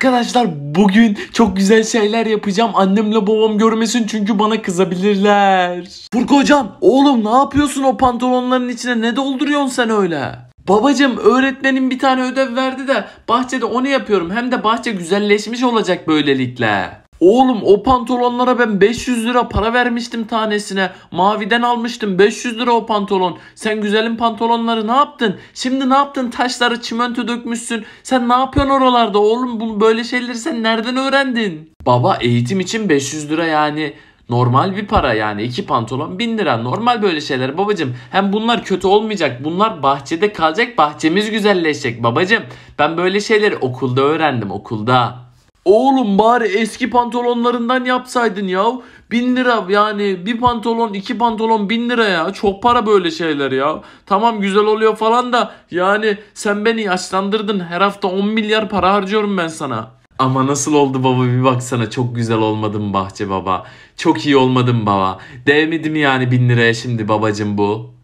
Arkadaşlar bugün çok güzel şeyler yapacağım. Annemle babam görmesin çünkü bana kızabilirler. Furko hocam oğlum ne yapıyorsun o pantolonların içine ne dolduruyorsun sen öyle? Babacım öğretmenim bir tane ödev verdi de bahçede onu yapıyorum. Hem de bahçe güzelleşmiş olacak böylelikle. Oğlum o pantolonlara ben 500 lira para vermiştim tanesine. Maviden almıştım 500 lira o pantolon. Sen güzelim pantolonları ne yaptın? Şimdi ne yaptın? Taşları çimento dökmüşsün. Sen ne yapıyorsun oralarda oğlum? Bu böyle şeyleri sen nereden öğrendin? Baba eğitim için 500 lira yani normal bir para yani iki pantolon 1000 lira normal böyle şeyler babacım. Hem bunlar kötü olmayacak bunlar bahçede kalacak bahçemiz güzelleşecek babacım. Ben böyle şeyleri okulda öğrendim okulda. Oğlum bari eski pantolonlarından yapsaydın ya. Bin lira yani bir pantolon iki pantolon bin lira ya. Çok para böyle şeyler ya. Tamam güzel oluyor falan da yani sen beni yaşlandırdın. Her hafta 10 milyar para harcıyorum ben sana. Ama nasıl oldu baba bir baksana çok güzel olmadım bahçe baba. Çok iyi olmadım baba. Değmedi mi yani bin liraya şimdi babacım bu?